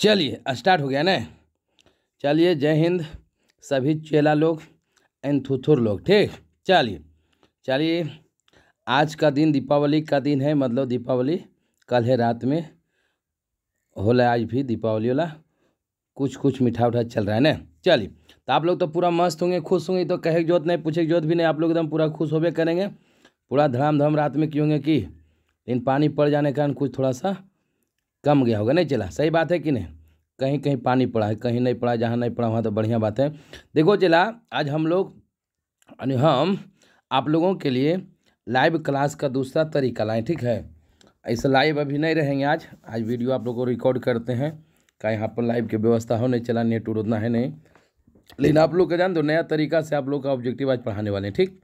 चलिए स्टार्ट हो गया ना चलिए जय हिंद सभी चेला लोग एंड थुथुर लोग ठीक चलिए चलिए आज का दिन दीपावली का दिन है मतलब दीपावली कल है रात में होला आज भी दीपावली वाला कुछ कुछ मीठा उठा चल रहा है ना चलिए तो आप लोग तो पूरा मस्त होंगे खुश होंगे तो कहे जोत नहीं पूछे की भी नहीं आप लोग एकदम पूरा खुश होबे करेंगे पूरा धड़ाम धड़ाम रात में क्यों होंगे कि लेकिन पानी पड़ जाने के कारण कुछ थोड़ा सा कम गया होगा नहीं चला सही बात है कि नहीं कहीं कहीं पानी पड़ा है कहीं नहीं पड़ा जहाँ नहीं पड़ा वहाँ तो बढ़िया बात है देखो चला आज हम लोग यानी हम आप लोगों के लिए लाइव क्लास का दूसरा तरीका लाएँ ठीक है ऐसा लाइव अभी नहीं रहेंगे आज आज वीडियो आप लोग को रिकॉर्ड करते हैं का यहाँ पर लाइव की व्यवस्था हो नहीं चला नेट उतना है नहीं लेकिन आप लोग का जान दो नया तरीका से आप लोग का ऑब्जेक्टिव आज पढ़ाने वाले हैं ठीक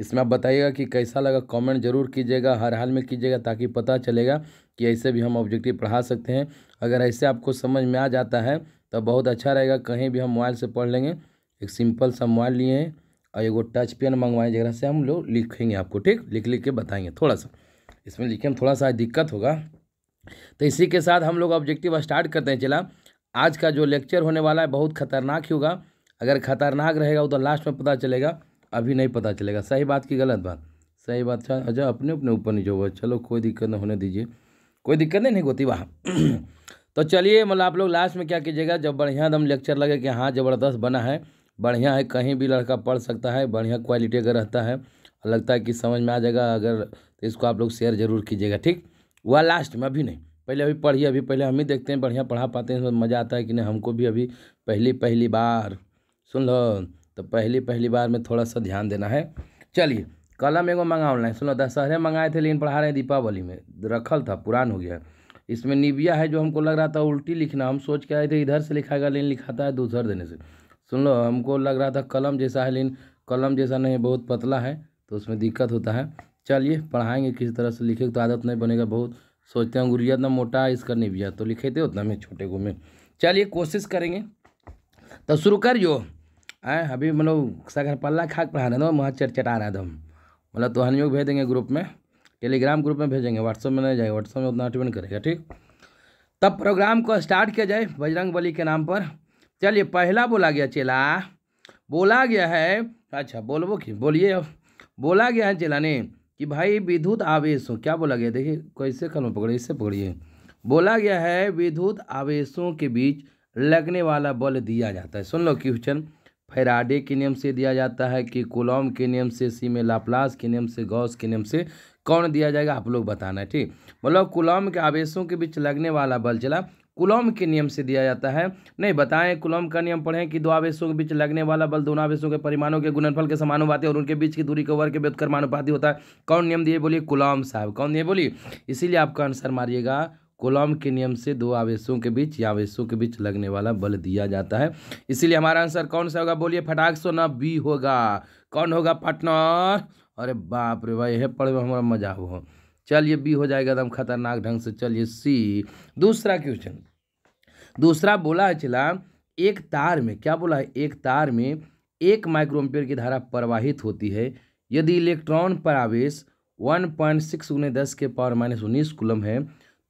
इसमें आप बताइएगा कि कैसा लगा कमेंट जरूर कीजिएगा हर हाल में कीजिएगा ताकि पता चलेगा कि ऐसे भी हम ऑब्जेक्टिव पढ़ा सकते हैं अगर ऐसे आपको समझ में आ जाता है तो बहुत अच्छा रहेगा कहीं भी हम मोबाइल से पढ़ लेंगे एक सिंपल सा मोबाइल लिए हैं और एगो टच पेन मंगवाएं जगह से हम लोग लिखेंगे आपको ठीक लिख लिख के बताएंगे थोड़ा सा इसमें लिखे में थोड़ा सा दिक्कत होगा तो इसी के साथ हम लोग ऑब्जेक्टिव स्टार्ट करते हैं चला आज का जो लेक्चर होने वाला है बहुत खतरनाक ही होगा अगर खतरनाक रहेगा वो तो लास्ट में पता चलेगा अभी नहीं पता चलेगा सही बात की गलत बात सही बात अच्छा अच्छा अपने अपने ऊपर नहीं जो हुआ चलो कोई दिक्कत ना होने दीजिए कोई दिक्कत नहीं होती वहाँ तो चलिए मतलब आप लोग लास्ट में क्या कीजिएगा जब बढ़िया दम लेक्चर लगे कि हाँ ज़बरदस्त बना है बढ़िया है कहीं भी लड़का पढ़ सकता है बढ़िया क्वालिटी अगर रहता है लगता है कि समझ में आ जाएगा अगर तो इसको आप लोग शेयर जरूर कीजिएगा ठीक वह लास्ट में अभी नहीं पहले अभी पढ़िए अभी पहले हम ही देखते हैं बढ़िया पढ़ा पाते हैं तो मज़ा आता है कि नहीं हमको भी अभी पहली पहली बार सुन लो तो पहली पहली बार में थोड़ा सा ध्यान देना है चलिए कलम एगो मंगा ऑनलाइन सुनो दशहरे मंगाए थे लेकिन पढ़ा रहे हैं दीपावली में रखल था पुरान हो गया इसमें निविया है जो हमको लग रहा था उल्टी लिखना हम सोच के आए थे इधर से लिखा गया लेकिन लिखाता है दूसर देने से सुन लो हमको लग रहा था कलम जैसा है लेकिन कलम जैसा नहीं बहुत पतला है तो उसमें दिक्कत होता है चलिए पढ़ाएंगे किसी तरह से लिखे तो आदत नहीं बनेगा बहुत सोचते हैं गुरिया इतना मोटा है इसका निविया तो लिखे थे उतना में छोटे को में चलिए कोशिश करेंगे तो शुरू करियो आए अभी मतलब सगर पल्ला खाक पढ़ा रहे वहाँ चट चटा रहा था मतलब तो हम भेज देंगे ग्रुप में टेलीग्राम ग्रुप में भेजेंगे व्हाट्सअप में नहीं जाएगा व्हाट्सअप में उतना अटेंड करेगा ठीक तब प्रोग्राम को स्टार्ट किया जाए बजरंग बली के नाम पर चलिए पहला बोला गया चेला बोला गया है अच्छा बोलबो कि बोलिए अब बोला गया है चेला ने कि भाई विद्युत आवेशों क्या बोला गया देखिए कैसे कलम पकड़िए इससे पकड़िए बोला गया है विद्युत आवेशों के बीच लगने वाला बल दिया जाता है सुन लो क्वेश्चन फैराडे के नियम से दिया जाता है कि कोलॉम के नियम से सी में लाप्लास के नियम से गौस के नियम से कौन दिया जाएगा आप लोग बताना है ठीक मतलब कुलॉम के आवेशों के बीच लगने वाला बल चला कुलॉम के नियम से दिया जाता है नहीं बताएं कुलॉम का नियम पढ़ें कि दो आवेशों के बीच लगने वाला बल दोनों आवेशों के परिमाणों के गुणनफल के समानुपाति और उनके बीच की दूरी के वर्ग के मानुपाति होता है कौन नियम दिए बोलिए कुलॉम साहब कौन दिए बोलिए इसीलिए आपका आंसर मारिएगा कोलम के नियम से दो आवेशों के बीच या आवेशों के बीच लगने वाला बल दिया जाता है इसीलिए हमारा आंसर कौन सा होगा बोलिए फटाक सो ना बी होगा कौन होगा पार्टनर अरे बाप रे भाई है पढ़ में हमारा मजा हो चलिए बी हो जाएगा एकदम खतरनाक ढंग से चलिए सी दूसरा क्वेश्चन दूसरा बोला है चला एक तार में क्या बोला है एक तार में एक माइक्रोम्पियर की धारा प्रवाहित होती है यदि इलेक्ट्रॉन पर आवेश वन पॉइंट सिक्स उन्हें दस के पावर माइनस उन्नीस कुलम है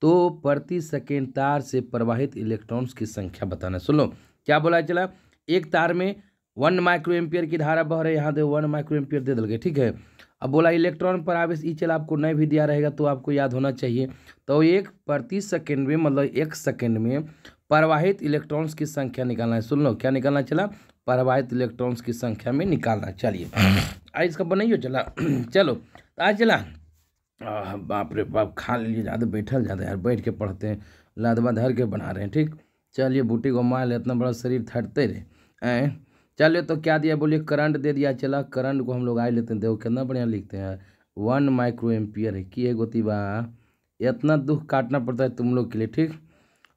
तो प्रति सेकेंड तार से प्रवाहित इलेक्ट्रॉन्स की संख्या बताना सुन लो क्या बोला चला एक तार में वन माइक्रो एम्पियर की धारा बह रही है यहाँ तो दे वन माइक्रो एम्पियर दे दल ठीक है अब बोला इलेक्ट्रॉन पर आवेश ई चल आपको नहीं भी दिया रहेगा तो आपको याद होना चाहिए तो एक प्रति सेकेंड में मतलब एक सेकेंड में प्रवाहित इलेक्ट्रॉन्स की संख्या निकालना है सुन लो क्या निकालना चला प्रवाहित इलेक्ट्रॉन्स की संख्या में निकालना चलिए आज इसका बनाइए चला चलो तो आज चला बाप रे बाप खा लीजिए ज़्यादा बैठल ज़्यादा यार बैठ के पढ़ते हैं लादवा धर के बना रहे हैं ठीक चलिए बूटी को मार इतना बड़ा शरीर थरते रहे ऐ चलिए तो क्या दिया बोलिए करंट दे दिया चला करंट को हम लोग आए लेते हैं देखो कितना बढ़िया लिखते हैं वन माइक्रो एम्पियर है कि गोती बा इतना दुख काटना पड़ता है तुम लोग के लिए ठीक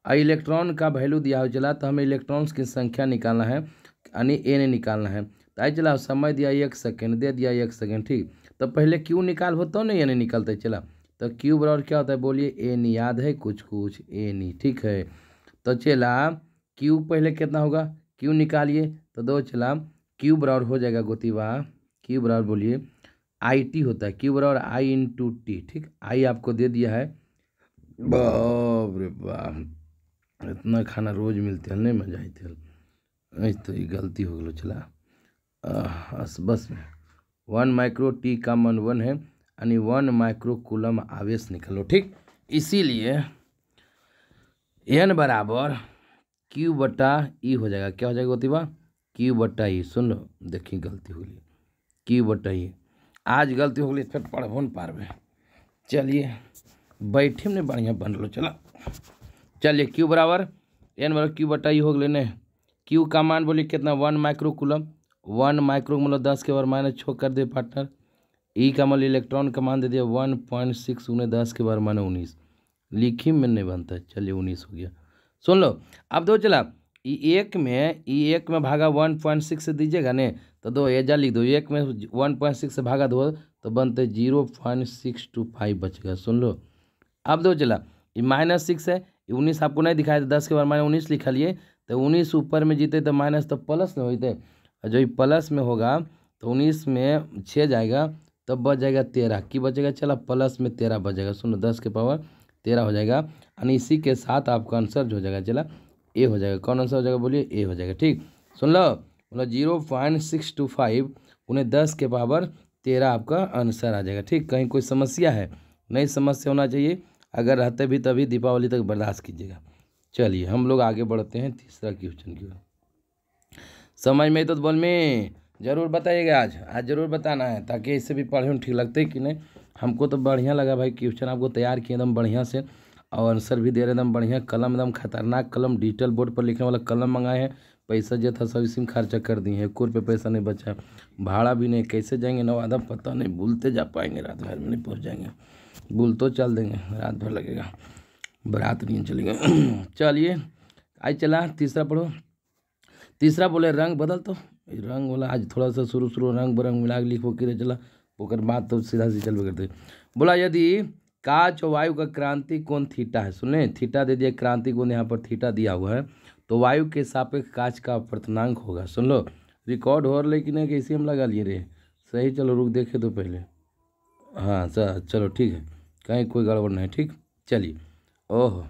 और इलेक्ट्रॉन का वैल्यू दिया हो चला तो हमें इलेक्ट्रॉन्स की संख्या निकालना है यानी ए ने निकालना है तो आई चला समय दिया एक सेकेंड दे दिया एक सेकेंड ठीक तब तो पहले क्यू निकाल तब तो नहीं यानी निकलते चला तो क्यू बराबर क्या होता है बोलिए ए नी याद है कुछ कुछ ए नी ठीक है तो चला क्यू पहले कितना होगा क्यू निकालिए तो दो चला क्यू बराबर हो जाएगा गोतीबा क्यू बराबर बोलिए आई टी होता है क्यू बराबर आई इन टू टी ठीक आई आपको दे दिया है बाप इतना खाना रोज मिलते हैं नहीं मजा आई थे तो ये गलती हो गलो चला बस में वन माइक्रो टी का मन वन है यानी वन माइक्रो कूलम आवेश निकलो ठीक इसीलिए एन बराबर क्यू बटा ई हो जाएगा क्या हो जाएगा बा क्यू बटा ई सुन लो देखी गलती हो गई क्यू बटा ई आज गलती हो गई फिर पढ़बो न पारबे चलिए बैठे में बढ़िया बन लो चला चलिए क्यू बराबर एन बराबर क्यू बटा ई हो गए ना क्यू का मान बोलिए कितना one micro coulomb one micro मतलब दस के बार माइनस छः कर दे पार्टनर ई e का मतलब इलेक्ट्रॉन का मान दे दिया वन पॉइंट सिक्स उन्हें दस के बार माइनस उन्नीस लिखी में नहीं बनता चलिए उन्नीस हो गया सुन लो अब दो चला ई e एक में ई e एक में भागा वन पॉइंट सिक्स से दीजिएगा ने तो दो एजा लिख दो एक में वन पॉइंट सिक्स से भागा दो तो बनते zero point six two five बचेगा सुन लो अब दो चला ये माइनस सिक्स है उन्नीस आपको नहीं दिखाया था दस के बार माइनस उन्नीस लिखा लिए तो उन्नीस ऊपर में जीते तो माइनस तो प्लस नहीं होते जो ये प्लस में होगा तो उन्नीस में छः जाएगा तब बच जाएगा तेरह की बचेगा चला प्लस में तेरह बच जाएगा सुनो दस के पावर तेरह हो जाएगा यानी इसी के साथ आपका आंसर जो हो जाएगा चला ए हो जाएगा कौन आंसर हो जाएगा बोलिए ए हो जाएगा ठीक सुन लो मतलब zero point six two five उन्हें दस के पावर तेरह आपका आंसर आ जाएगा ठीक कहीं कोई समस्या है नहीं समस्या होना चाहिए अगर रहते भी तभी दीपावली तक बर्दाश्त कीजिएगा चलिए हम लोग आगे बढ़ते हैं तीसरा क्वेश्चन की ओर समझ में तो बोल में ज़रूर बताइएगा आज आज ज़रूर बताना है ताकि इससे भी पढ़े ठीक लगते कि नहीं हमको तो बढ़िया लगा भाई क्वेश्चन आपको तैयार किए एकदम बढ़िया से और आंसर भी दे रहे एकदम बढ़िया कलम एकदम खतरनाक कलम डिजिटल बोर्ड पर लिखने वाला कलम मंगाए हैं पैसा जो था सब इसी में खर्चा कर दिए हैं एक रुपये पैसा नहीं बचा भाड़ा भी नहीं कैसे जाएंगे नवादा पता नहीं भूलते तो जा पाएंगे रात भर में नहीं पहुँच जाएंगे भूल तो चल देंगे रात भर लगेगा रात नहीं चलेगा चलिए आज चला तीसरा पढ़ो तीसरा बोले रंग बदल तो रंग बोला आज थोड़ा सा शुरू शुरू रंग बरंग मिला के लिखो कि चला ओकर बात तो सीधा सीधा चलबे करते बोला यदि काच और वायु का क्रांति कौन थीटा है सुने थीटा दे दिया क्रांति कौन यहाँ पर थीटा दिया हुआ है तो वायु के सापेक्ष काच का प्रतनांक होगा सुन लो रिकॉर्ड हो रहा लेकिन कैसे हम लगा लिए रे सही चलो रुक देखे तो पहले हाँ सर चलो ठीक है कहीं कोई गड़बड़ नहीं ठीक चलिए ओहो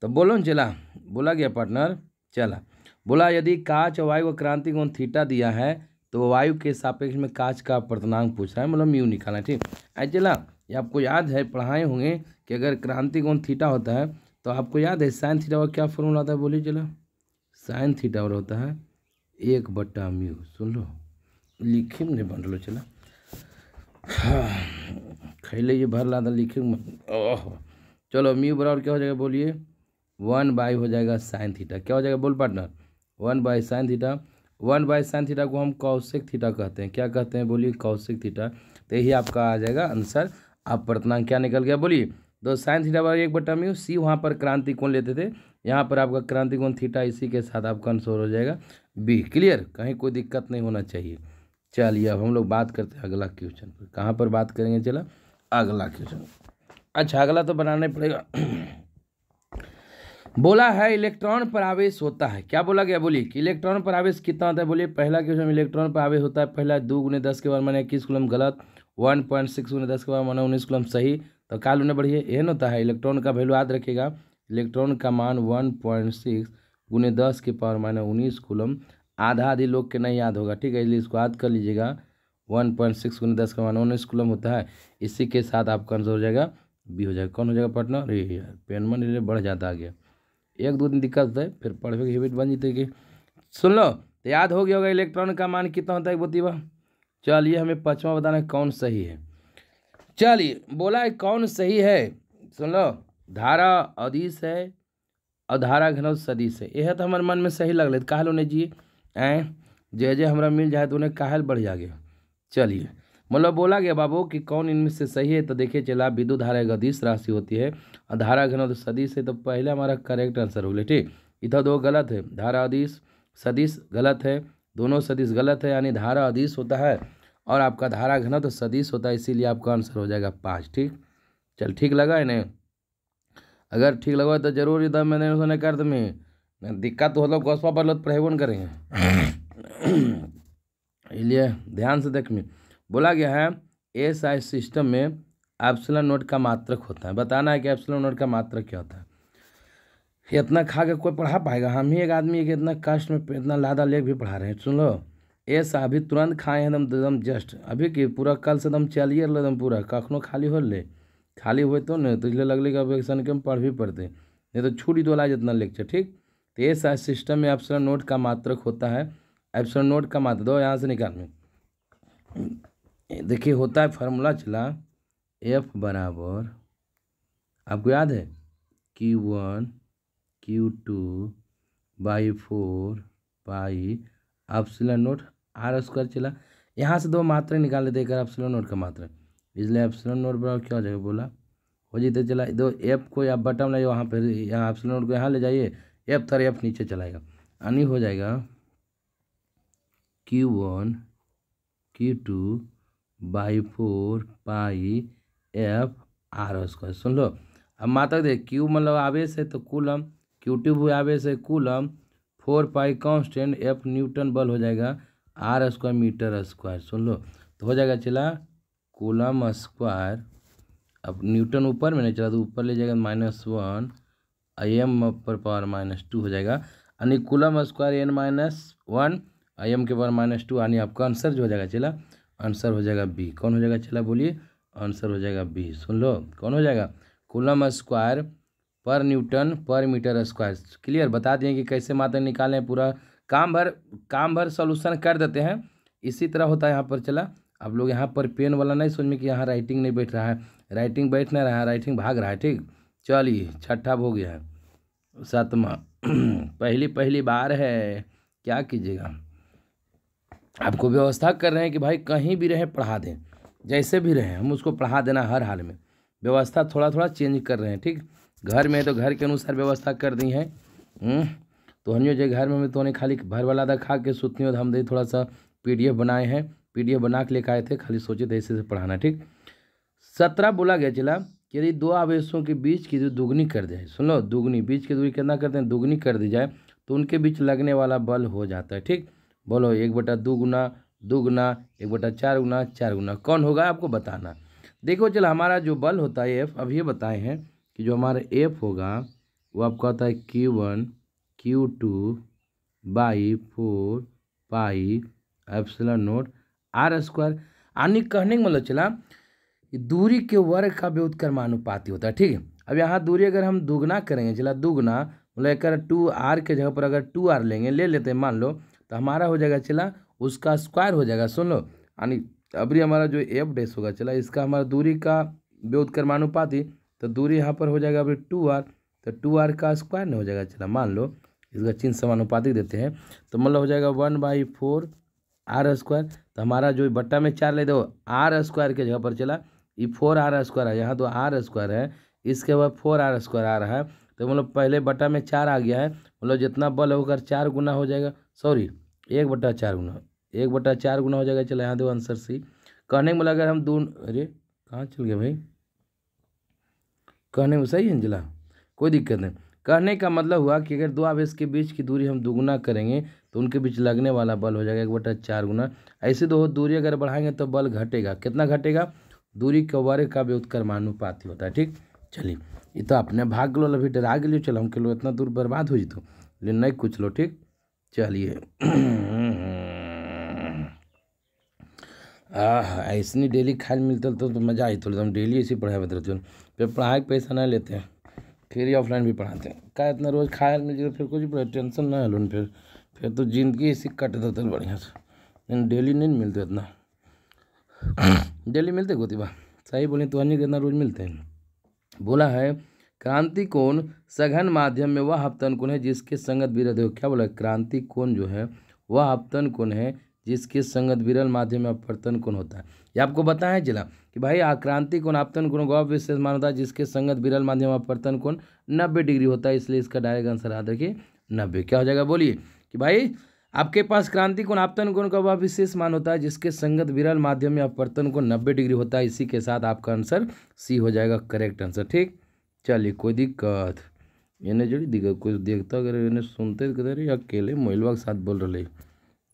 तो बोलो चला बोला गया पार्टनर चला बोला यदि काच और वायु का क्रांति कोण थीटा दिया है तो वायु के सापेक्ष में काच का प्रतनांक पूछ रहा है मतलब म्यू निकालना ठीक है चला ये आपको याद है पढ़ाए होंगे कि अगर क्रांति कोण थीटा होता है तो आपको याद है साइन थीटा का क्या फॉर्मूला होता है बोलिए चला साइन थीटा और होता है एक बट्टा म्यू सुन लो लिखे में नहीं बन लो चला हाँ। खेले ये भर ला था लिखे ओह चलो म्यू बराबर क्या हो जाएगा बोलिए वन बाई हो जाएगा साइन थीटा क्या हो जाएगा बोल partner one by sine theta one by sine theta को हम कौशिक थीटा कहते हैं क्या कहते हैं बोलिए कौशिक थीटा तो यही आपका आ जाएगा आंसर आप प्रतनांक क्या निकल गया बोलिए तो साइन थीटा बराबर एक बटा म्यू सी वहाँ पर क्रांति कौन लेते थे यहाँ पर आपका क्रांति कौन थीटा इसी के साथ आपका आंसर हो जाएगा बी क्लियर कहीं कोई दिक्कत नहीं होना चाहिए चलिए अब हम लोग बात करते हैं अगला क्वेश्चन पर कहाँ पर बात करेंगे चला अगला क्वेश्चन अच्छा अगला तो बनाना पड़ेगा बोला है इलेक्ट्रॉन पर आवेश होता है क्या बोला गया बोलिए कि इलेक्ट्रॉन पर आवेश कितना होता है बोलिए पहला क्वेश्चन में इलेक्ट्रॉन पर आवेश होता है पहला दो गुने दस के बाद मैंने इक्कीस कुलम गलत वन पॉइंट सिक्स गुने दस के बाद मैंने उन्नीस कुलम सही तो काल उन्हें बढ़िए न होता है इलेक्ट्रॉन का वैल्यू याद रखेगा इलेक्ट्रॉन का मान वन पॉइंट सिक्स गुने दस के पावर मैंने उन्नीस कुलम आधा आधी लोग के नहीं याद होगा ठीक है इसलिए इसको याद कर लीजिएगा वन पॉइंट सिक्स गुने दस का मान उन्नीस कुलम होता है इसी के साथ आपका आंसर हो जाएगा बी हो जाएगा कौन हो जाएगा पटना ये पेनमन बढ़ जाता आगे एक दो दिन दिक्कत होता है फिर पढ़वे की हैबिट बन जीतेगी सुन लो तो याद हो गया होगा इलेक्ट्रॉन का मान कितना होता है बा चलिए हमें पाँचवा बताना कौन सही है चलिए बोला है कौन सही है सुन लो धारा अधीश है और धारा घन सदीश है यह तो हमारे मन में सही लगल तो कहा लो नहीं जी ए जय जय हमारा मिल जाए तो उन्हें काहल बढ़ जा गया चलिए मतलब बोला गया बाबू कि कौन इनमें से सही है तो देखिए चला विद्युत धारा एक अधिस राशि होती है और धारा घनत्व तो सदिश है तो पहले हमारा करेक्ट आंसर हो गया ठीक इधर दो गलत है धारा अधिश सदिश गलत है दोनों सदिश गलत है यानी धारा अधिस होता है और आपका धारा घनत्व तो सदिश होता है इसीलिए आपका आंसर हो जाएगा पाँच ठीक चल ठीक लगा है अगर ठीक लगा तो जरूर इधर मैंने कर दी दिक्कत हो तो गोसपा पर लोग पढ़ेबन करेंगे इसलिए ध्यान से देख में बोला गया है एस आई सिस्टम में एप्सुलर नोट का मात्रक होता है बताना है कि एप्सुलर नोट का मात्रक क्या होता है इतना खा के कोई पढ़ा पाएगा हम ही एक आदमी एक इतना कष्ट में इतना लादा लेख भी पढ़ा रहे हैं सुन लो ऐसा अभी तुरंत खाए हैं एकदम एकदम जस्ट अभी कि पूरा कल से एकदम चलिए एकदम पूरा कखनों खाली हो ले खाली हुए तो नहीं तो इसलिए लगले कि अब एक सन के हम पढ़ भी पड़ते नहीं तो छूट ही दोला इतना लेक्चर ठीक तो ऐसा सिस्टम में एप्सरा नोट का मात्रक होता है एप्सरा नोट का मात्र दो यहाँ से निकाल में देखिए होता है फार्मूला चला एफ बराबर आपको याद है Q one Q two by four by epsilon naught R square चला यहाँ से दो मात्रा निकाल लेते एक अप्सिलन नोट का मात्रा इसलिए अप्सिलन नोट बराबर क्या हो जाएगा बोला हो जाते चला दो एफ को या बटम लाइए वहाँ पर यहाँ अप्सिलन नोट को यहाँ ले जाइए एफ थर एफ नीचे चलाएगा यानी हो जाएगा Q one Q two by four pi F R square सुन लो अब माता दे क्यू मतलब आवेश है तो कूलम क्यू ट्यूब हुए आवेश है coulomb four pi constant F newton बल हो जाएगा आर स्क्वायर मीटर स्क्वायर सुन लो तो हो जाएगा चला कूलम स्क्वायर अब न्यूटन ऊपर में नहीं चला तो ऊपर ले जाएगा माइनस वन आई एम पर पावर माइनस टू हो जाएगा यानी coulomb square N minus one I M के पावर माइनस टू यानी आपका आंसर जो हो जाएगा चला आंसर हो जाएगा बी कौन हो जाएगा चला बोलिए आंसर हो जाएगा बी सुन लो कौन हो जाएगा कुलम स्क्वायर पर न्यूटन पर मीटर स्क्वायर क्लियर बता दिए कि कैसे मात्र निकालें पूरा काम भर काम भर सोल्यूशन कर देते हैं इसी तरह होता है यहाँ पर चला अब लोग यहाँ पर पेन वाला नहीं समझ में कि यहाँ राइटिंग नहीं बैठ रहा है राइटिंग बैठ नहीं रहा है राइटिंग भाग रहा है ठीक चलिए छठा हो गया है सातवा पहली पहली बार है क्या कीजिएगा आपको व्यवस्था कर रहे हैं कि भाई कहीं भी रहें पढ़ा दें जैसे भी रहें हम उसको पढ़ा देना हर हाल में व्यवस्था थोड़ा थोड़ा चेंज कर रहे हैं ठीक घर में तो घर के अनुसार व्यवस्था कर दी है हम्म, तो हनियो जो घर में तो खाली भर वाला था खा के सुतनी हम दे थोड़ा सा एफ बनाए हैं एफ बना के लेकर आए थे खाली सोचे थे ऐसे से पढ़ाना ठीक सत्रह बोला गया चला कि यदि दो आवेशों के बीच की दूरी दुगनी कर दें सुन लो दुगनी बीच की दूरी कितना करते हैं दुगनी कर दी जाए तो उनके बीच लगने वाला बल हो जाता है ठीक बोलो एक बटा दो गुना दो गुना एक बटा चार गुना चार गुना कौन होगा आपको बताना देखो चल हमारा जो बल होता है एफ अब ये बताए हैं कि जो हमारा एफ होगा वो आपका होता है Q one Q two by four pi epsilon naught R square आने कहने का मतलब चला कि दूरी के वर्ग का व्युत्क्रम अनुपाती होता है ठीक है अब यहाँ दूरी अगर हम दुगना करेंगे चला दुगना मतलब एक टू आर के जगह पर अगर टू आर लेंगे ले लेते हैं मान लो तो हमारा हो जाएगा चला उसका स्क्वायर हो जाएगा सुन लो यानी अभी हमारा जो एफ डेस होगा चला इसका हमारा दूरी का व्योध कर्मानुपाती तो दूरी यहाँ पर हो जाएगा अभी टू आर तो टू आर का स्क्वायर नहीं हो जाएगा चला मान लो इसका चिन्ह समानुपातिक देते हैं तो मतलब हो जाएगा one by four R square तो हमारा जो बट्टा में चार ले दो आर स्क्वायर के जगह पर चला ये फोर आर स्क्वायर है यहाँ तो आर स्क्वायर है इसके बाद फोर आर स्क्वायर आ रहा है तो मतलब पहले बट्टा में चार आ गया है मतलब जितना बल होकर चार गुना हो जाएगा सॉरी एक बटा चार गुना एक बटा चार गुना हो जाएगा चलो यहाँ दो आंसर सी कहने में अगर हम दोनों अरे कहाँ चल गए भाई कहने में सही अंजला कोई दिक्कत नहीं कहने का मतलब हुआ कि अगर दो आवेश के बीच की दूरी हम दोगुना करेंगे तो उनके बीच लगने वाला बल हो जाएगा एक बटा चार गुना ऐसे दो दूरी अगर बढ़ाएंगे तो बल घटेगा कितना घटेगा दूरी के वर्ग का भी ही होता है ठीक चलिए ये तो अपने भाग लो अभी डरा गए चलो हम के लोग इतना दूर बर्बाद हो जी तो लेकिन नहीं कुछ लो ठीक चलिए आह ऐसनी डेली खाए मिलता तो, तो मज़ा आई थोड़ी तो हम डेली ऐसी पढ़ाए बता रहे फिर पढ़ाए के पैसा ना लेते हैं फिर ही ऑफलाइन भी पढ़ाते हैं क्या इतना रोज़ खाए मिल फिर कुछ भी टेंशन ना है फिर फिर तो जिंदगी ऐसी कट देते बढ़िया से लेकिन डेली नहीं मिलते इतना डेली मिलते गोतीबा सही बोले तो अन्य कितना रोज़ मिलते हैं बोला है क्रांति कोण सघन माध्यम में वह अपतन कोण है जिसके संगत विरल देखो क्या बोला क्रांति कोण जो है वह अपतन कोण है जिसके संगत विरल माध्यम में अपवर्तन कोण होता है ये आपको बताएं जिला कि भाई आक्रांति कोण आपतन कोण गौ विशेष मानता है जिसके संगत विरल माध्यम अपवर्तन कोण नब्बे डिग्री होता है इसलिए इसका डायरेक्ट आंसर याद रखिए नब्बे क्या हो जाएगा बोलिए कि भाई आपके पास क्रांति कोण आपतन कोण का वह विशेष मान होता है जिसके संगत विरल माध्यम में अपवर्तन को नब्बे डिग्री होता है इसी के साथ आपका आंसर सी हो जाएगा करेक्ट आंसर ठीक चलिए कोई दिक्कत एने जोड़ी दिक्कत कुछ देखता अगर इन्हें सुनते तो कहते अरे अकेले महिलवा के साथ बोल रहे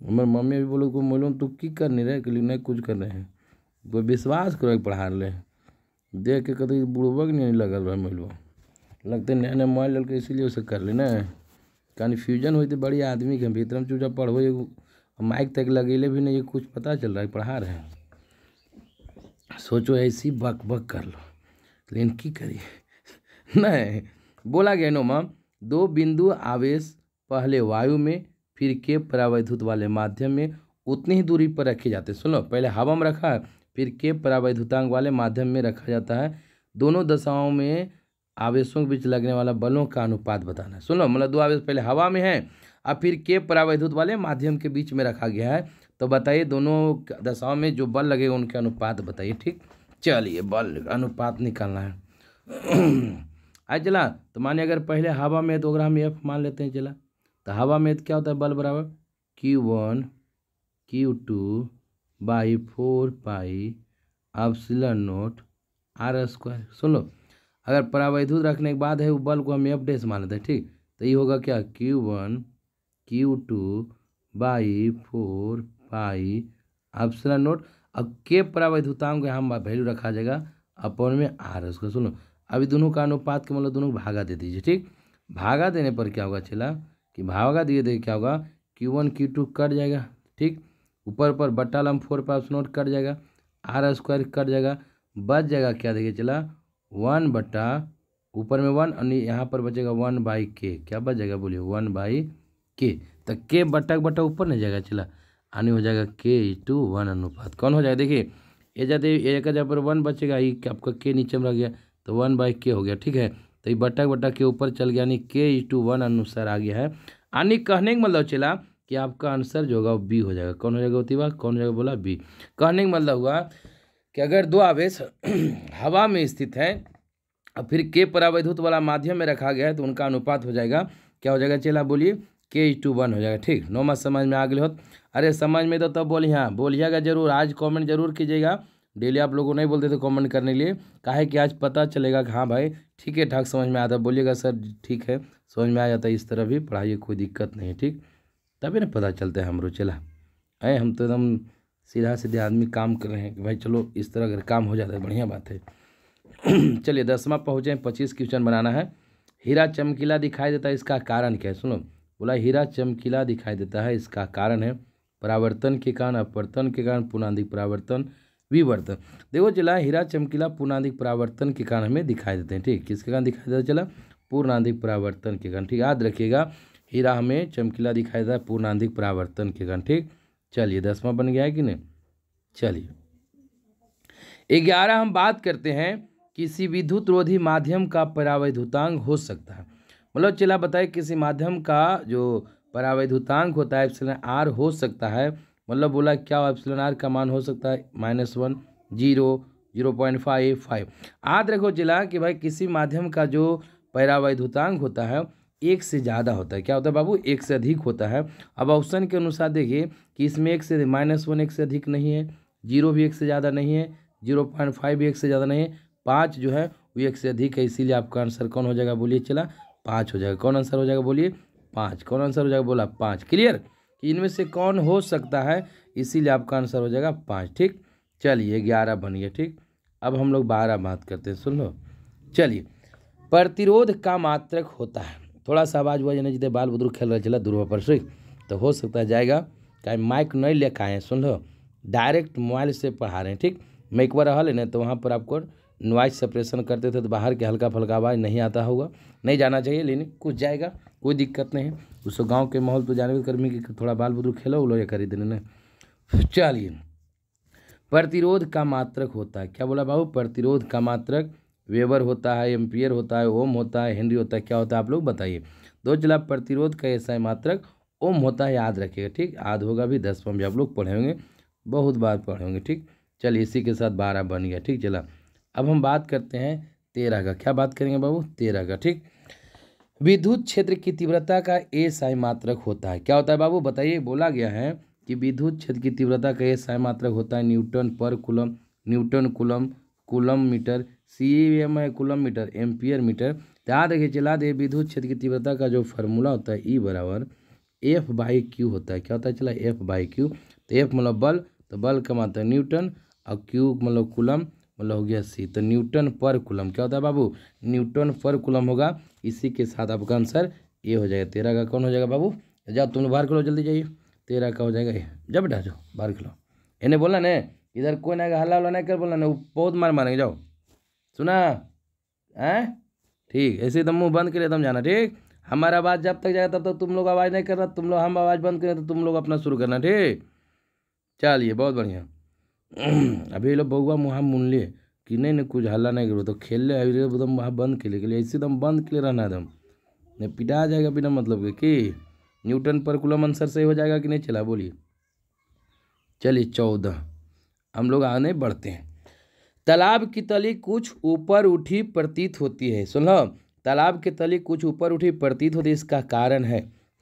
हमारे मम्मी भी बोलो महिलवा तू की कर नहीं रहे कहली नहीं कुछ कर रहे हैं कोई विश्वास करो पढ़ा रहे देख के कहते बुढ़बक नहीं लगल रहा महिलवा लगते नया नया मोबाइल लड़के इसीलिए उसे कर ले ना कन्फ्यूजन हुई तो बड़ी आदमी के भीतर में चूचा पढ़ो ये माइक तक लगेले भी नहीं ये कुछ पता चल रहा है पढ़ा रहे हैं सोचो ऐसी बक बक कर लो लेकिन की करिए नहीं बोला गया नोमा दो बिंदु आवेश पहले वायु में फिर के परावैधुत वाले माध्यम में उतनी ही दूरी पर रखे जाते हैं सुनो पहले हवा में रखा फिर के परावैधुतांग वाले माध्यम में रखा जाता है दोनों दशाओं में आवेशों के बीच लगने वाला बलों का अनुपात बताना है सुनो मतलब दो आवेश पहले हवा में है और फिर के परावैधुत वाले माध्यम के बीच में रखा गया है तो बताइए दोनों दशाओं में जो बल लगेगा उनके अनुपात बताइए ठीक चलिए बल अनुपात निकालना है आज जला तो माने अगर पहले हवा में तो अगर हम एफ मान लेते हैं जला तो हवा में क्या होता है बल बराबर Q one Q two by four pi epsilon naught R square सुन लो अगर परावैधुत रखने के बाद है वो बल को हम एफ डेस मान लेते हैं ठीक तो ये होगा क्या Q one Q two by four pi epsilon naught अब के परावैधुतांग हम वैल्यू रखा जाएगा अपन में आर सुन सुनो अभी दोनों का अनुपात के मतलब दोनों भागा दे दीजिए ठीक भागा देने पर क्या होगा चला कि भागा दिए दे क्या होगा Q one Q two cut जाएगा ठीक ऊपर पर बट्टा लम फोर पर नोट कट जाएगा आर स्क्वायर कट जाएगा बच जाएगा क्या देखिए चला वन बट्टा ऊपर में वन और यहाँ पर बचेगा वन बाई के क्या बच जाएगा बोलिए वन बाई के तो के बट्टा बट्टा ऊपर नहीं जाएगा चला यानी हो जाएगा के टू वन अनुपात कौन हो जाएगा देखिए ये जाते ये जगह जहाँ पर वन बचेगा ये आपका के नीचे में रह गया तो वन बाई के हो गया ठीक है तो ये बटक बटक के ऊपर चल गया यानी के इज टू वन अनुसार आ गया है यानी कहने का मतलब चला कि आपका आंसर जो होगा वो बी हो जाएगा कौन हो जाएगा होती बात कौन हो जाएगा बोला बी कहने का मतलब हुआ कि अगर दो आवेश हवा में स्थित हैं और फिर के परावैधुत वाला माध्यम में रखा गया है तो उनका अनुपात हो जाएगा क्या हो जाएगा चला बोलिए के इज टू वन हो जाएगा ठीक नौ मत समझ में आ गए हो अरे समझ में तो तब बोलिए हाँ बोलिएगा जरूर आज कमेंट जरूर कीजिएगा डेली आप लोगों को नहीं बोलते थे कमेंट करने के लिए कहा कि आज पता चलेगा कि हाँ भाई ठीक है ठाक समझ में आता बोलिएगा सर ठीक है समझ में आ जाता है इस तरह भी पढ़ाइए कोई दिक्कत नहीं ठीक तभी ना पता चलता है हम चला अरे हम तो एकदम सीधा सीधे आदमी काम कर रहे हैं कि भाई चलो इस तरह अगर काम हो जाता है बढ़िया बात है चलिए दसवा पहुँचे पच्चीस क्वेश्चन बनाना है हीरा चमकीला दिखाई देता है इसका कारण क्या है सुनो बोला हीरा चमकीला दिखाई देता है इसका कारण है परावर्तन के कारण अपवर्तन के कारण पुनादिक परावर्तन विवर्तन देखो चला हीरा चमकीला पूर्णाधिक परावर्तन के कारण हमें दिखाई देते हैं ठीक किसके कारण दिखाई देता चला पूर्णाधिक परावर्तन के कारण ठीक याद रखिएगा हीरा हमें चमकीला दिखाई देता है पूर्णाधिक परावर्तन के कारण ठीक चलिए दसवा बन गया है कि नहीं चलिए ग्यारह हम बात करते हैं किसी विद्युत रोधी माध्यम का परावैधुतांग हो सकता है मतलब चला बताए किसी माध्यम का जो परावैधुतांग होता है आर हो सकता है मतलब बोला क्या एप्सलन आर का मान हो सकता है minus one zero zero point five five याद रखो जिला कि भाई किसी माध्यम का जो पैरावैधुतांक होता है एक से ज़्यादा होता है क्या होता है बाबू एक से अधिक होता है अब ऑप्शन के अनुसार देखिए कि इसमें एक से माइनस वन एक से अधिक नहीं है जीरो भी एक से ज़्यादा नहीं है जीरो पॉइंट फाइव भी एक से ज़्यादा नहीं है पाँच जो है वो एक से अधिक है इसीलिए आपका आंसर कौन हो जाएगा बोलिए चला पाँच हो जाएगा कौन आंसर हो जाएगा बोलिए पाँच कौन आंसर हो जाएगा बोला पाँच क्लियर इनमें से कौन हो सकता है इसीलिए आपका आंसर हो जाएगा पाँच ठीक चलिए ग्यारह बन गया ठीक अब हम लोग बारह बात करते हैं सुन लो चलिए प्रतिरोध का मात्रक होता है थोड़ा सा आवाज़ हुआ जितने बाल बुदरू खेल रहे चला दूर पर सुख तो हो सकता है जाएगा क्या माइक नहीं ले आए सुन लो डायरेक्ट मोबाइल से पढ़ा रहे हैं ठीक मैं एक बार रहा ना तो वहाँ पर आपको नॉइज सेपरेशन करते थे तो बाहर के हल्का फल्का आवाज़ नहीं आता होगा नहीं जाना चाहिए लेकिन कुछ जाएगा कोई दिक्कत नहीं है उसको गाँव के माहौल तो जानवे कर्मी के थोड़ा बाल बुद्रू खेलो उलो या खरीदने ना चलिए प्रतिरोध का मात्रक होता है क्या बोला बाबू प्रतिरोध का मात्रक वेबर होता है एम्पियर होता है ओम होता है हेनरी होता है क्या होता है आप लोग बताइए दो चला प्रतिरोध का ऐसा मात्रक ओम होता है याद रखिएगा ठीक याद होगा भी दसवा भी आप लोग पढ़े होंगे बहुत बार पढ़े होंगे ठीक चलिए इसी के साथ बारह बन गया ठीक चला अब हम बात करते हैं तेरह का क्या बात करेंगे बाबू तेरह का ठीक विद्युत क्षेत्र की तीव्रता का ए साई मात्रक होता है क्या होता है बाबू बताइए बोला गया है कि विद्युत क्षेत्र की तीव्रता का ए साई मात्रक होता है न्यूटन पर coulomb newton coulomb coulomb metre C M है कुलम मीटर एम्पियर मीटर याद रखिए चला दे विद्युत क्षेत्र की तीव्रता का जो फार्मूला होता है ई e बराबर एफ बाई क्यू होता है क्या होता है चला एफ बाई क्यू तो एफ मतलब बल तो बल का मात्रा न्यूटन और क्यू मतलब कुलम मतलब हो गया सी तो न्यूटन पर कुलम क्या होता है बाबू न्यूटन पर कुलम होगा इसी के साथ आपका आंसर ये हो जाएगा तेरह का कौन हो जाएगा बाबू जाओ तुम बाहर करो जल्दी जाइए तेरह का हो जाएगा ये जाओ बेटा जाओ बाहर खिलाओ इन्हें बोला ना इधर कोई ना हल्ला वाला नहीं कर बोला ना वो बहुत मार मारेंगे जाओ सुना हैं ठीक ऐसे तो मुँह बंद करिए तुम जाना ठीक हमारा आवाज़ जब तक जाएगा तब तक तुम लोग आवाज़ नहीं करना तुम लोग हम आवाज़ बंद करें तो तुम लोग अपना शुरू करना ठीक चलिए बहुत बढ़िया अभी लोग बउआ मुँह हम मुन लिए कि नहीं नहीं कुछ हल्ला नहीं करो तो ले अभी एकदम वहाँ बंद खेले के लिए ऐसे एकदम बंद के लिए रहना एकदम नहीं पिटा जाएगा बिना मतलब के कि न्यूटन पर कुलम आंसर सही हो जाएगा कि नहीं चला बोलिए चलिए चौदह हम लोग आने बढ़ते हैं तालाब की तली कुछ ऊपर उठी प्रतीत होती है सुन लो तालाब की तली कुछ ऊपर उठी प्रतीत होती है इसका कारण है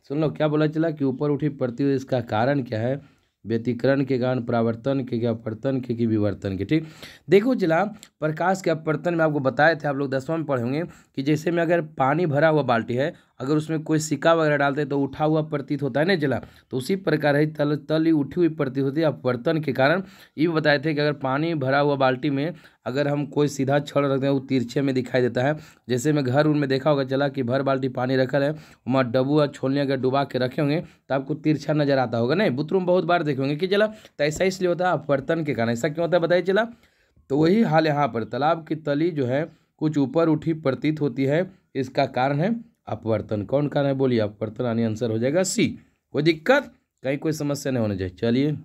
सुन लो क्या बोला चला कि ऊपर उठी प्रतीत इसका कारण क्या है व्यतिकरण के कारण परावर्तन के क्या अपवर्तन के कि विवर्तन के ठीक देखो जिला प्रकाश के अपवर्तन में आपको बताए थे आप लोग दसवां में पढ़ेंगे कि जैसे में अगर पानी भरा हुआ बाल्टी है अगर उसमें कोई सिक्का वगैरह डालते तो उठा हुआ प्रतीत होता है ना जला तो उसी प्रकार है तल तली उठी हुई प्रतीत होती है अपवर्तन के कारण ये भी बताए थे कि अगर पानी भरा हुआ बाल्टी में अगर हम कोई सीधा छड़ रखते हैं वो तिरछे में दिखाई देता है जैसे मैं घर उनमें देखा होगा चला कि भर बाल्टी पानी रखा है वहाँ और छोलने अगर डुबा के रखे होंगे तो आपको तिरछा नजर आता होगा नहीं बुतरूम बहुत बार देखेंगे कि चला तो ऐसा इसलिए होता है अपवर्तन के कारण ऐसा क्यों होता है बताइए चला तो वही हाल यहाँ पर तालाब की तली जो है कुछ ऊपर उठी प्रतीत होती है इसका कारण है अपवर्तन कौन कारण है बोलिए अपवर्तन यानी आंसर हो जाएगा सी कोई दिक्कत कहीं कोई समस्या नहीं होनी चाहिए चलिए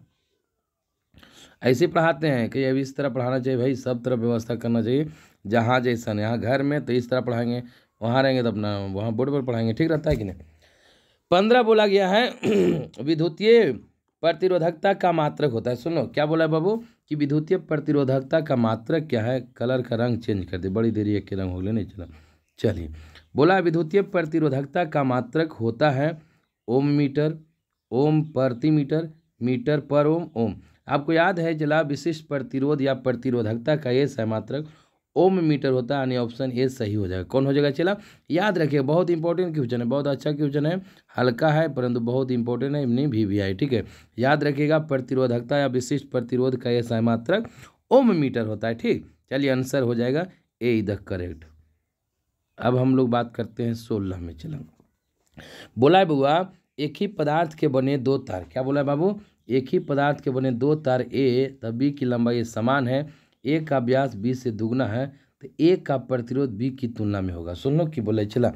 ऐसे पढ़ाते हैं कि अभी इस तरह पढ़ाना चाहिए भाई सब तरह व्यवस्था करना चाहिए जहाँ जैसा यहाँ घर में तो इस तरह पढ़ाएंगे वहाँ रहेंगे तो अपना वहाँ बोर्ड पर पढ़ाएंगे ठीक रहता है कि नहीं पंद्रह बोला गया है विद्युतीय प्रतिरोधकता का मात्रक होता है सुनो क्या बोला है बाबू कि विद्युतीय प्रतिरोधकता का मात्रक क्या है कलर का रंग चेंज कर दे बड़ी देरी एक के रंग हो गया नहीं चला चलिए बोला विद्युतीय प्रतिरोधकता का मात्रक होता है ओम मीटर ओम प्रति मीटर मीटर पर ओम ओम आपको याद है जला विशिष्ट प्रतिरोध या प्रतिरोधकता का ये मात्रक ओम मीटर होता है यानी ऑप्शन ए सही हो जाएगा कौन हो जाएगा चला याद रखिए बहुत इंपॉर्टेंट क्वेश्चन है बहुत अच्छा क्वेश्चन है हल्का है परंतु बहुत इंपॉर्टेंट है इमनी भी भी आई ठीक है याद रखिएगा प्रतिरोधकता या विशिष्ट प्रतिरोध का यह मात्रक ओम मीटर होता है ठीक चलिए आंसर हो जाएगा ए इधर द करेक्ट अब हम लोग बात करते हैं सोलहवें चलन बोला है बुआ एक ही पदार्थ के बने दो तार क्या बोला है बाबू एक ही पदार्थ के बने दो तार ए तब बी की लंबाई समान है ए का व्यास बी से दुगना है तो ए का प्रतिरोध बी की तुलना में होगा सुन लो कि बोले चला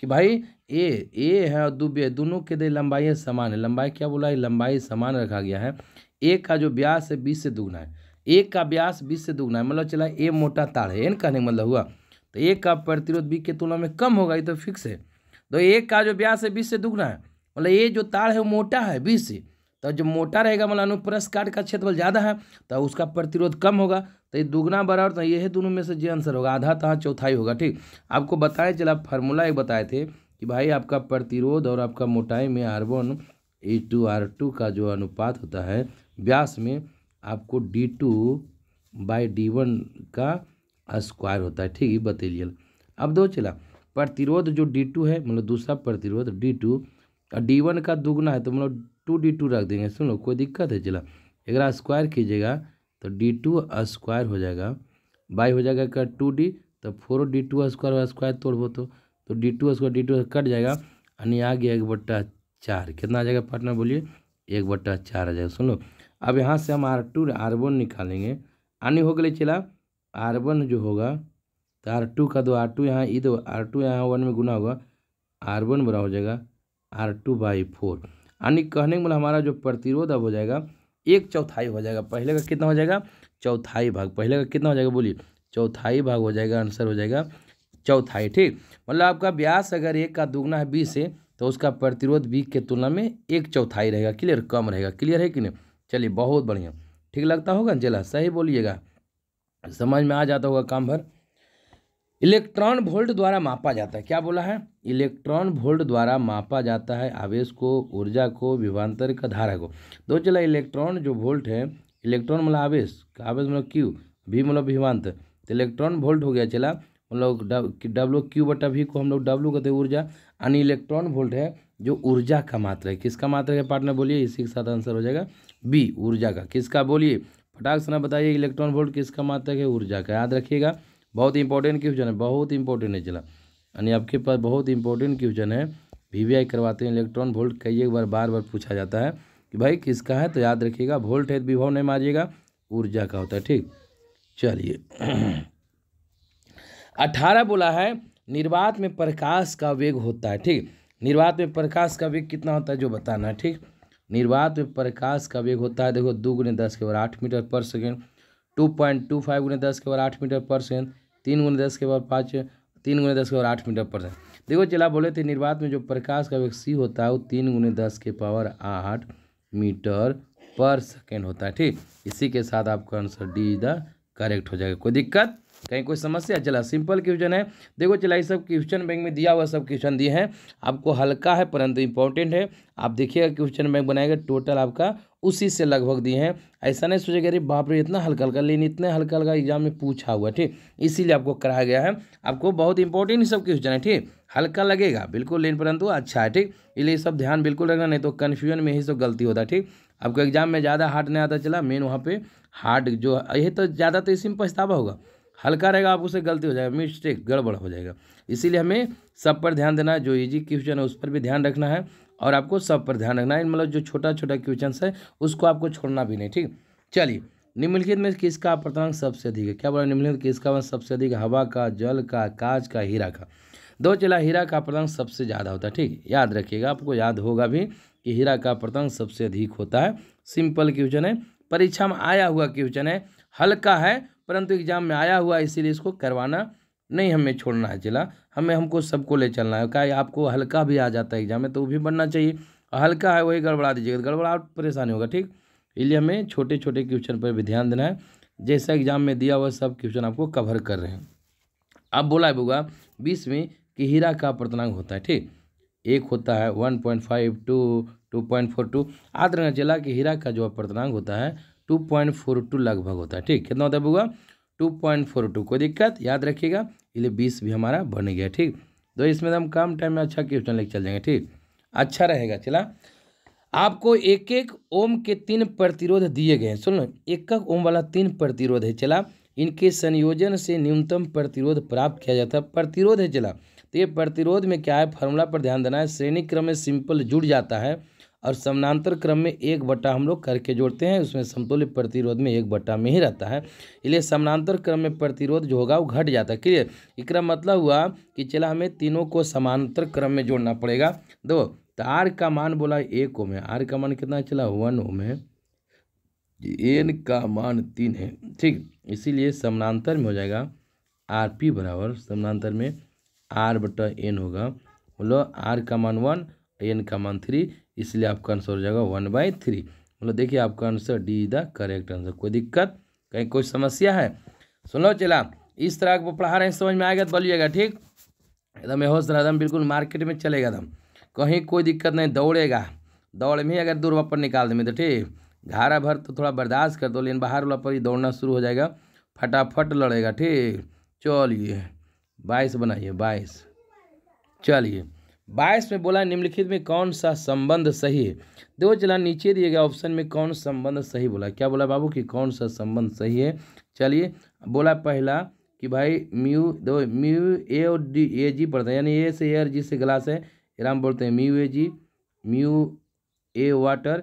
कि भाई ए ए है और दो बी दोनों के दे लंबाई समान है लंबाई क्या बोला है लंबाई समान रखा गया है ए का जो व्यास है बी से दुगना है ए का व्यास बी से दुगना है मतलब चला ए मोटा तार है एन कहने मतलब हुआ तो एक का प्रतिरोध बी के तुलना में कम होगा ये तो फिक्स है तो एक का जो ब्यास है बीस से दुगना है मतलब ये जो तार है वो मोटा है बीस से तो जो मोटा रहेगा मतलब अनुप्रस्थ काट का क्षेत्रफल ज़्यादा है तो उसका प्रतिरोध कम होगा तो ये दुगना बराबर तो ये है दोनों में से जे आंसर होगा आधा तहाँ तो चौथाई होगा ठीक आपको बताए आप फार्मूला एक बताए थे कि भाई आपका प्रतिरोध और आपका मोटाई में R one A two R two का जो अनुपात होता है व्यास में आपको D two by D one का स्क्वायर होता है ठीक है बतेलियल अब दो चला प्रतिरोध जो डी टू है मतलब दूसरा प्रतिरोध डी टू और डी वन का दुगना है तो मतलब टू डी टू रख देंगे सुन लो कोई दिक्कत है चला एक स्क्वायर कीजिएगा तो डी टू स्क्वायर हो जाएगा बाई हो जाएगा क्या टू डी तो four D two square square तोड़ तो तो D two square D two cut जाएगा यानी आ गया एक बट्टा चार कितना आ जाएगा पार्टनर बोलिए एक बट्टा चार आ जाएगा सुन लो अब यहाँ से हम आर टू आर वन निकालेंगे यानी हो गए चला आर वन जो होगा तो आर टू का दो आर टू यहाँ ई दो आर टू यहाँ वन में गुना होगा आर वन बड़ा हो जाएगा आर टू बाई फोर यानी कहने का मतलब हमारा जो प्रतिरोध अब हो जाएगा एक चौथाई हो जाएगा पहले का कितना हो जाएगा चौथाई भाग पहले का कितना हो जाएगा बोलिए चौथाई भाग हो जाएगा आंसर हो जाएगा चौथाई ठीक मतलब आपका ब्यास अगर एक का दुगना है बीस है तो उसका प्रतिरोध बी के तुलना में एक चौथाई रहेगा क्लियर कम रहेगा क्लियर है कि नहीं चलिए बहुत बढ़िया ठीक लगता होगा चला सही बोलिएगा समझ में आ जाता होगा काम भर इलेक्ट्रॉन वोल्ट द्वारा मापा जाता है क्या बोला है इलेक्ट्रॉन वोल्ट द्वारा मापा जाता है आवेश को ऊर्जा को विभांतर का धारा को दो चला इलेक्ट्रॉन जो वोल्ट है इलेक्ट्रॉन मतलब आवेश आवेश मतलब क्यू भी मतलब विभांतर तो इलेक्ट्रॉन वोल्ट हो गया चला मतलब डब्लू क्यू बटा भी को हम लोग डब्लू कहते हैं ऊर्जा यानी इलेक्ट्रॉन वोल्ट है जो ऊर्जा का मात्रा है किसका मात्रा है पार्टनर बोलिए इसी के साथ आंसर हो जाएगा बी ऊर्जा का किसका बोलिए फटाक से ना बताइए इलेक्ट्रॉन वोल्ट किसका मात्रक है ऊर्जा का याद रखिएगा बहुत इंपॉर्टेंट क्वेश्चन है बहुत इंपॉर्टेंट है चला यानी आपके पास बहुत इंपॉर्टेंट क्वेश्चन है वी करवाते हैं इलेक्ट्रॉन वोल्ट कई एक बार बार बार पूछा जाता है कि भाई किसका है तो याद रखिएगा वोल्ट है तो विभव नहीं मारिएगा ऊर्जा का होता है ठीक चलिए अठारह बोला है निर्वात में प्रकाश का वेग होता है ठीक निर्वात में प्रकाश का वेग कितना होता है जो बताना है ठीक निर्वात में प्रकाश का वेग होता है देखो दो गुने दस के पावर आठ मीटर पर second two point two five गुने दस के पावर आठ मीटर पर सेकेंड तीन गुने दस के पावर पाँच तीन गुने दस के पावर आठ मीटर पर सेकेंड देखो चला बोले थे निर्वात में जो प्रकाश का वेग सी होता है वो तीन गुने दस के पावर आठ मीटर पर सेकेंड होता है ठीक इसी के साथ आपका आंसर डी द करेक्ट हो जाएगा कोई दिक्कत कहीं कोई समस्या चला सिंपल क्वेश्चन है देखो चला सब क्वेश्चन बैंक में दिया हुआ सब क्वेश्चन दिए हैं आपको हल्का है परंतु इंपॉर्टेंट है आप देखिएगा क्वेश्चन बैंक बनाएगा टोटल आपका उसी से लगभग दिए हैं ऐसा नहीं सोचेगा अरे बाप रे इतना हल्का हल्का लेकिन इतने हल्का हल्का एग्जाम में पूछा हुआ ठीक इसीलिए आपको कराया गया है आपको बहुत इंपॉर्टेंट सब क्वेश्चन है ठीक हल्का लगेगा बिल्कुल लेकिन परंतु अच्छा है ठीक इसलिए सब ध्यान बिल्कुल रखना नहीं तो कन्फ्यूजन में ही सब गलती होता है ठीक आपको एग्जाम में ज़्यादा हार्ड नहीं आता चला मेन वहाँ पर हार्ड जो यही तो ज़्यादा तो इसी में पछतावा होगा हल्का रहेगा आप उसे गलती हो जाएगा मिस्टेक गड़बड़ हो जाएगा इसीलिए हमें सब पर ध्यान देना है जो इजी क्वेश्चन है उस पर भी ध्यान रखना है और आपको सब पर ध्यान रखना है मतलब जो छोटा छोटा क्वेश्चन है उसको आपको छोड़ना भी नहीं ठीक चलिए निम्नलिखित में किसका अपवर्तनांक सबसे अधिक है क्या बोला निम्नलिखित किसका वन सबसे अधिक हवा का जल का काज का हीरा का दो चला हीरा का अपवर्तनांक सबसे ज़्यादा होता है ठीक याद रखिएगा आपको याद होगा भी कि हीरा का अपवर्तनांक सबसे अधिक होता है सिंपल क्वेश्चन है परीक्षा में आया हुआ क्वेश्चन है हल्का है परंतु एग्ज़ाम में आया हुआ इसीलिए इसको करवाना नहीं हमें छोड़ना है जिला हमें हमको सबको ले चलना है क्या आपको हल्का भी आ जाता है एग्ज़ाम में तो वो भी बनना चाहिए हल्का है वही गड़बड़ा दीजिएगा गड़बड़ा परेशानी होगा ठीक इसलिए हमें छोटे छोटे क्वेश्चन पर भी ध्यान देना है जैसा एग्ज़ाम में दिया हुआ सब क्वेश्चन आपको कवर कर रहे हैं अब बोला है बीस में कि हीरा का प्रतनांग होता है ठीक एक होता है one point five two two point four two आदर रखना चला कि हीरा का जो प्रतनांग होता है टू पॉइंट फोर टू लगभग होता है ठीक कितना होता है बुआ टू पॉइंट फोर टू कोई दिक्कत याद रखिएगा इसलिए बीस भी हमारा बन गया ठीक तो इसमें हम कम टाइम में अच्छा क्वेश्चन लेके चल जाएंगे ठीक अच्छा रहेगा चला आपको एक एक ओम के तीन प्रतिरोध दिए गए हैं सुन लो एक एक ओम वाला तीन प्रतिरोध है चला इनके संयोजन से न्यूनतम प्रतिरोध प्राप्त किया जाता है प्रतिरोध है चला तो ये प्रतिरोध में क्या है फार्मूला पर ध्यान देना है श्रेणी क्रम में सिंपल जुड़ जाता है और समानांतर क्रम में एक बटा हम लोग करके जोड़ते हैं उसमें समतुल्य प्रतिरोध में एक बटा में ही रहता है इसलिए समानांतर क्रम में प्रतिरोध जो होगा वो घट जाता है क्लियर इक्रम मतलब हुआ कि चला हमें तीनों को समानांतर क्रम में जोड़ना पड़ेगा दो तो आर का मान बोला एक ओम है आर का मान कितना चला वन ओम है एन का मान तीन है ठीक इसीलिए समानांतर में हो जाएगा आर पी बराबर समानांतर में आर बटा एन होगा बोलो आर का मान वन एन का मान थ्री इसलिए आपका आंसर हो जाएगा वन बाई थ्री मतलब देखिए आपका answer D is the correct answer कोई दिक्कत कहीं कोई समस्या है सुन लो चला इस तरह को पढ़ा रहे हैं समझ में आएगा तो बोलिएगा ठीक एकदम होश रहा एकदम बिल्कुल मार्केट में चलेगा एकदम कहीं कोई दिक्कत नहीं दौड़ेगा दौड़ में अगर दूर वापर निकाल देंगे तो ठीक घारा भर तो थोड़ा बर्दाश्त कर दो लेकिन बाहर वाला पर ही दौड़ना शुरू हो जाएगा फटाफट लड़ेगा ठीक चलिए बाईस बनाइए बाईस चलिए बाईस में बोला निम्नलिखित में कौन सा संबंध सही है दो चला नीचे दिए गए ऑप्शन में कौन संबंध सही बोला क्या बोला बाबू कि कौन सा संबंध सही है चलिए बोला पहला कि भाई म्यू दो म्यू ए और डी ए जी पढ़ते हैं यानी ए से एयर जी से ग्लास है इराम बोलते हैं mu A G mu A water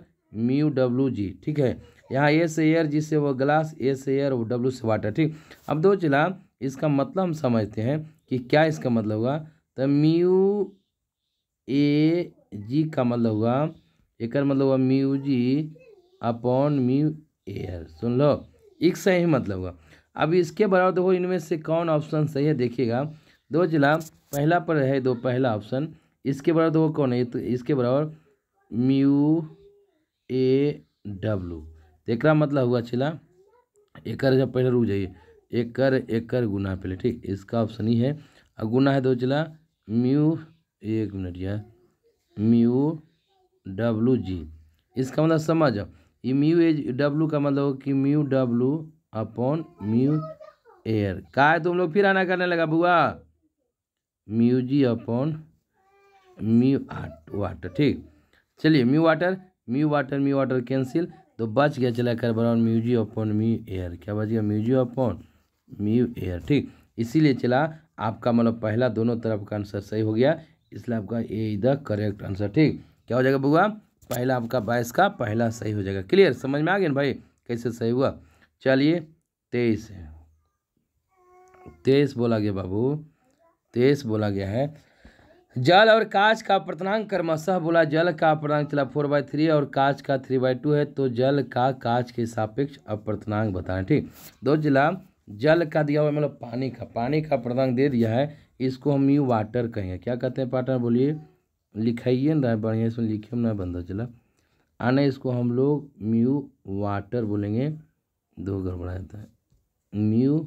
mu W G ठीक है यहाँ ए से एयर जी से वो ग्लास ए से एयर वो डब्लू से वाटर ठीक अब दो चला इसका मतलब हम समझते हैं कि क्या इसका मतलब होगा तो म्यू ए जी का मतलब हुआ एक मतलब हुआ mu G upon mu air सुन लो एक सही मतलब हुआ अब इसके बराबर देखो इनमें से कौन ऑप्शन सही है देखिएगा दो जिला पहला पर है दो पहला ऑप्शन इसके बराबर देखो कौन है तो इसके बराबर म्यू ए डब्लू एक मतलब हुआ चिला एकर जब पहले रुक जाइए एकर एकर गुना पहले ठीक इसका ऑप्शन ही है और गुना है दो जिला म्यू एक मिनट यार म्यू डब्लू जी इसका मतलब समझ जाओ ये म्यू एज डब्लू का मतलब कि mu W upon mu air का है तुम लोग फिर आना करने लगा बुआ म्यू जी अपॉन म्यू आट वाटर ठीक चलिए mu water mu water mu water cancel तो बच गया चला carbon mu G upon mu air क्या बच गया mu G upon mu air ठीक इसीलिए चला आपका मतलब पहला दोनों तरफ का आंसर सही हो गया इसलिए आपका A is the correct answer ठीक क्या हो जाएगा बुआ पहला आपका बाईस का पहला सही हो जाएगा क्लियर समझ में आ गया ना भाई कैसे सही हुआ चलिए तेईस है तेईस बोला गया बाबू तेईस बोला गया है जल और कांच का प्रतनांक क्रमशः बोला जल का अपनांक चला फोर बाई थ्री और कांच का थ्री बाई टू है तो जल का काच के सापेक्ष अप्रतनांक बताएं ठीक दो जिला जल का दिया हुआ मतलब पानी का पानी का प्रतनांक दे दिया है इसको हम यू वाटर कहेंगे क्या कहते हैं पार्टनर बोलिए लिखाइए ना बढ़िया इसमें लिखे ना बंदा चला आने इसको हम लोग म्यू वाटर बोलेंगे दो गड़बड़ा जाता है म्यू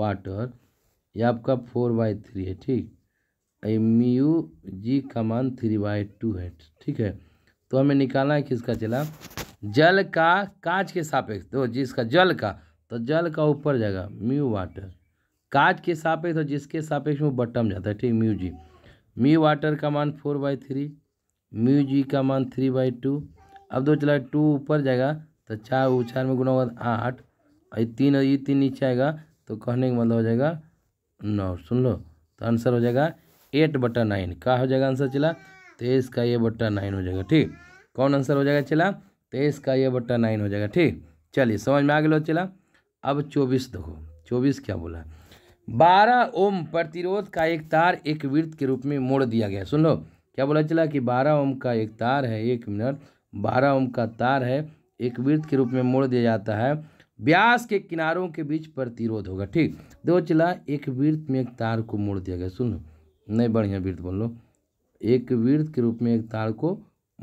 वाटर ये आपका फोर बाई थ्री है ठीक म्यू जी का मान थ्री बाई टू है ठीक है तो हमें निकालना है किसका चला जल का कांच के सापेक्ष तो जिसका जल का तो जल का ऊपर जाएगा म्यू वाटर काज के सापेक्ष और जिसके सापेक्ष में बटम जाता है ठीक म्यू जी म्यू वाटर का मान four by three mu G का मान थ्री बाई टू अब दो चला टू ऊपर जाएगा तो चार ऊ चार में गुना होगा तो आठ और ये तीन और ये तीन नीचे आएगा तो कहने का मतलब हो जाएगा नौ सुन लो तो आंसर हो जाएगा एट बटा नाइन का हो जाएगा आंसर चला तेईस का ये बट्टा नाइन हो जाएगा ठीक कौन आंसर हो जाएगा चला तेईस का ये बट्टा नाइन हो जाएगा ठीक चलिए समझ में आ गया चला अब चौबीस देखो चौबीस क्या बोला बारह ओम प्रतिरोध का एक तार एक वृत्त के रूप में मोड़ दिया गया सुन लो क्या बोला चला कि बारह ओम का एक तार है एक मिनट बारह ओम का तार है एक वृत्त के रूप में मोड़ दिया जाता है व्यास के किनारों के बीच प्रतिरोध होगा ठीक दो चला एक वृत्त में एक तार को मोड़ दिया गया सुन लो नहीं बढ़िया वृत्त बोल लो एक वृत्त के रूप में एक तार को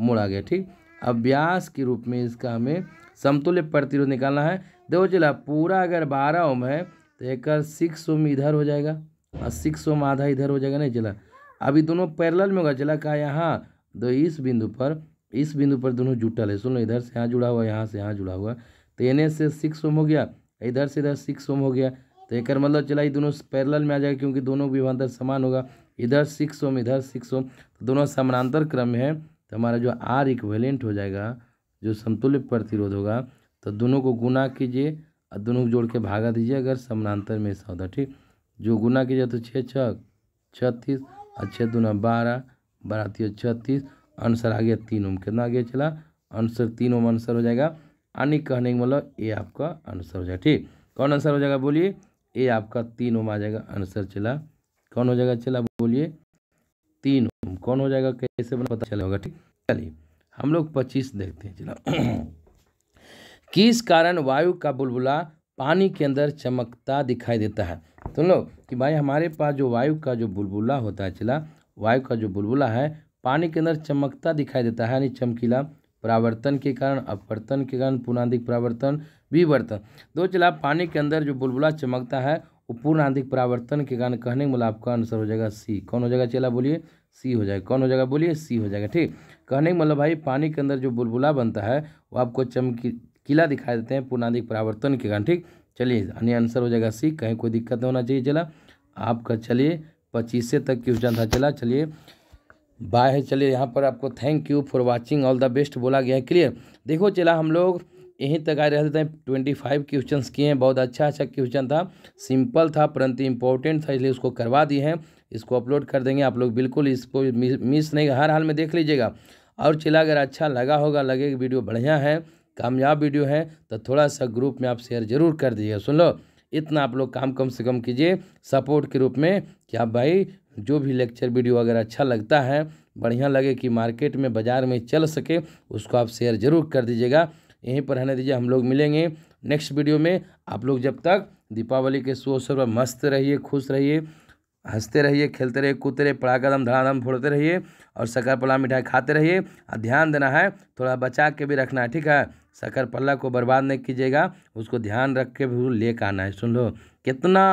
मोड़ा गया ठीक अब व्यास के रूप में इसका हमें समतुल्य प्रतिरोध निकालना है दो चला पूरा अगर बारह ओम है तो एक सिक्स ओम इधर हो जाएगा और सिक्स ओम आधा इधर हो जाएगा नहीं चला अभी दोनों पैरेलल में होगा चला कहा यहाँ तो इस बिंदु पर इस बिंदु पर दोनों जुटल है सुन लो इधर से यहाँ जुड़ा हुआ यहाँ से यहाँ जुड़ा हुआ तो एन से सिक्स ओम हो गया इधर से इधर सिक्स ओम हो गया तो एक मतलब चला ये दोनों पैरेलल में आ जाएगा क्योंकि दोनों विभाग समान होगा इधर सिक्स ओम इधर सिक्स ओम तो दोनों समानांतर क्रम में है तो हमारा जो आर इक्वेलेंट हो जाएगा जो समतुल्य प्रतिरोध होगा तो दोनों को गुना कीजिए दोनों को जोड़ के भागा दीजिए अगर समानांतर में होता ठीक जो गुना किया तो छः छः छत्तीस और छः दुना बारह बारह तीन छत्तीस आंसर आ गया तीन ओम कितना आगे चला आंसर तीन ओम आंसर हो जाएगा आने कहने का मतलब ये आपका आंसर हो जाएगा ठीक कौन आंसर हो जाएगा बोलिए ये आपका तीन ओम आ जाएगा आंसर चला कौन हो जाएगा चला बोलिए तीन ओम कौन हो जाएगा कैसे बना पता चला होगा ठीक चलिए हम लोग पच्चीस देखते हैं चला किस कारण वायु का बुलबुला पानी के अंदर चमकता दिखाई देता है सुन तो लो कि भाई हमारे पास जो वायु का जो बुलबुला होता है चिला वायु का जो बुलबुला है पानी के अंदर चमकता दिखाई देता है यानी चमकीला परावर्तन के कारण अपवर्तन के कारण पूर्णाधिक परावर्तन विवर्तन दो तो चला पानी के अंदर जो बुलबुला चमकता है वो पूर्णाधिक परावर्तन के कारण कहने मूल मतलब आपका आंसर हो जाएगा सी कौन हो जाएगा चला बोलिए सी हो जाएगा कौन हो जाएगा बोलिए सी हो जाएगा ठीक कहने का मतलब भाई पानी के अंदर जो बुलबुला बनता है वो आपको चमकी किला दिखाई देते हैं पूर्णाधिक परावर्तन के कारण ठीक चलिए अन्य आंसर हो जाएगा सी कहीं कोई दिक्कत नहीं होना चाहिए चला आपका चलिए पच्चीस तक क्वेश्चन था चला चलिए बाय है चलिए यहाँ पर आपको thank you for watching all the best बोला गया है क्लियर देखो चला हम लोग यहीं तक आए रहते थे ट्वेंटी फाइव क्वेश्चन किए हैं बहुत अच्छा अच्छा क्वेश्चन था सिंपल था परंतु इम्पोर्टेंट था इसलिए उसको करवा दिए हैं इसको अपलोड कर देंगे आप लोग बिल्कुल इसको मिस नहीं हर हाल में देख लीजिएगा और चला अगर अच्छा लगा होगा लगेगा वीडियो बढ़िया है कामयाब वीडियो है तो थोड़ा सा ग्रुप में आप शेयर जरूर कर दीजिएगा सुन लो इतना आप लोग काम कम से कम कीजिए सपोर्ट के रूप में कि आप भाई जो भी लेक्चर वीडियो अगर अच्छा लगता है बढ़िया लगे कि मार्केट में बाज़ार में चल सके उसको आप शेयर ज़रूर कर दीजिएगा यहीं पर रहने दीजिए हम लोग मिलेंगे नेक्स्ट वीडियो में आप लोग जब तक दीपावली के सो अवसर पर मस्त रहिए खुश रहिए हंसते रहिए खेलते रहिए कूदते रहिए पड़ा कदम धड़ाधम फोड़ते रहिए और शकर पल्ला मिठाई खाते रहिए और ध्यान देना है थोड़ा बचा के भी रखना है ठीक है शकर पल्ला को बर्बाद नहीं कीजिएगा उसको ध्यान रख के भी ले कर आना है सुन लो कितना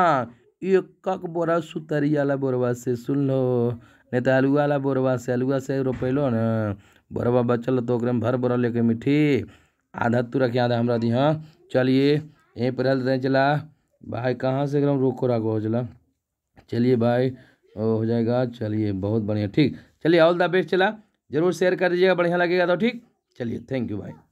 एक बोरा सुतरी वाला बोरवा से सुन लो नहीं तो अलुआ वाला बोरवा से अलुआ से रोपेलो न बोरवा बचल तो ओकरे में भर बोरा लेके मिठी आधा तू रखिए आधा हमारा दी हाँ चलिए यहीं पर चला भाई कहाँ से एकदम रोको राखो चला चलिए बाय हो जाएगा चलिए बहुत बढ़िया ठीक चलिए ऑल द बेस्ट चला जरूर शेयर कर दीजिएगा बढ़िया लगेगा तो ठीक चलिए थैंक यू भाई